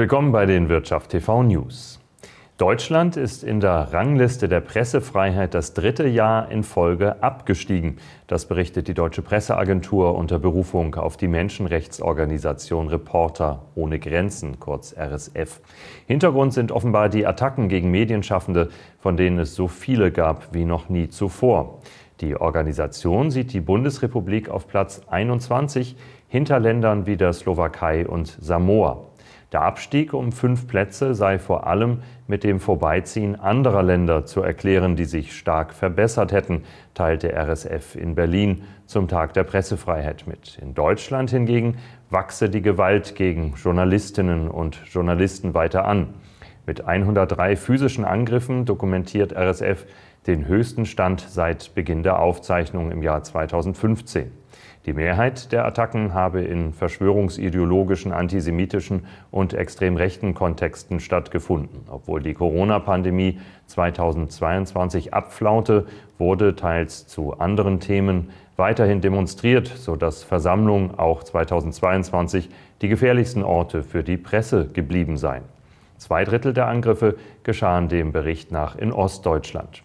Willkommen bei den Wirtschaft TV News. Deutschland ist in der Rangliste der Pressefreiheit das dritte Jahr in Folge abgestiegen. Das berichtet die Deutsche Presseagentur unter Berufung auf die Menschenrechtsorganisation Reporter ohne Grenzen, kurz RSF. Hintergrund sind offenbar die Attacken gegen Medienschaffende, von denen es so viele gab wie noch nie zuvor. Die Organisation sieht die Bundesrepublik auf Platz 21 hinter Ländern wie der Slowakei und Samoa. Der Abstieg um fünf Plätze sei vor allem mit dem Vorbeiziehen anderer Länder zu erklären, die sich stark verbessert hätten, teilte RSF in Berlin zum Tag der Pressefreiheit mit. In Deutschland hingegen wachse die Gewalt gegen Journalistinnen und Journalisten weiter an. Mit 103 physischen Angriffen dokumentiert RSF den höchsten Stand seit Beginn der Aufzeichnung im Jahr 2015. Die Mehrheit der Attacken habe in verschwörungsideologischen, antisemitischen und extrem rechten Kontexten stattgefunden. Obwohl die Corona-Pandemie 2022 abflaute, wurde teils zu anderen Themen weiterhin demonstriert, sodass Versammlungen auch 2022 die gefährlichsten Orte für die Presse geblieben seien. Zwei Drittel der Angriffe geschahen dem Bericht nach in Ostdeutschland.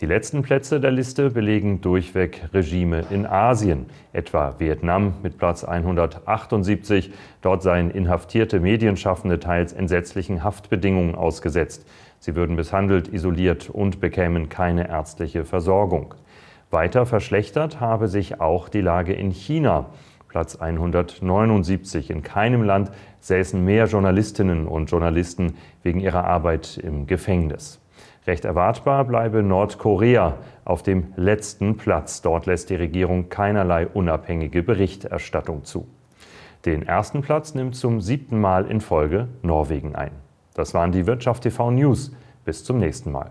Die letzten Plätze der Liste belegen durchweg Regime in Asien, etwa Vietnam mit Platz 178. Dort seien inhaftierte Medienschaffende teils entsetzlichen Haftbedingungen ausgesetzt. Sie würden misshandelt, isoliert und bekämen keine ärztliche Versorgung. Weiter verschlechtert habe sich auch die Lage in China. Platz 179. In keinem Land säßen mehr Journalistinnen und Journalisten wegen ihrer Arbeit im Gefängnis. Recht erwartbar bleibe Nordkorea auf dem letzten Platz. Dort lässt die Regierung keinerlei unabhängige Berichterstattung zu. Den ersten Platz nimmt zum siebten Mal in Folge Norwegen ein. Das waren die Wirtschaft TV News. Bis zum nächsten Mal.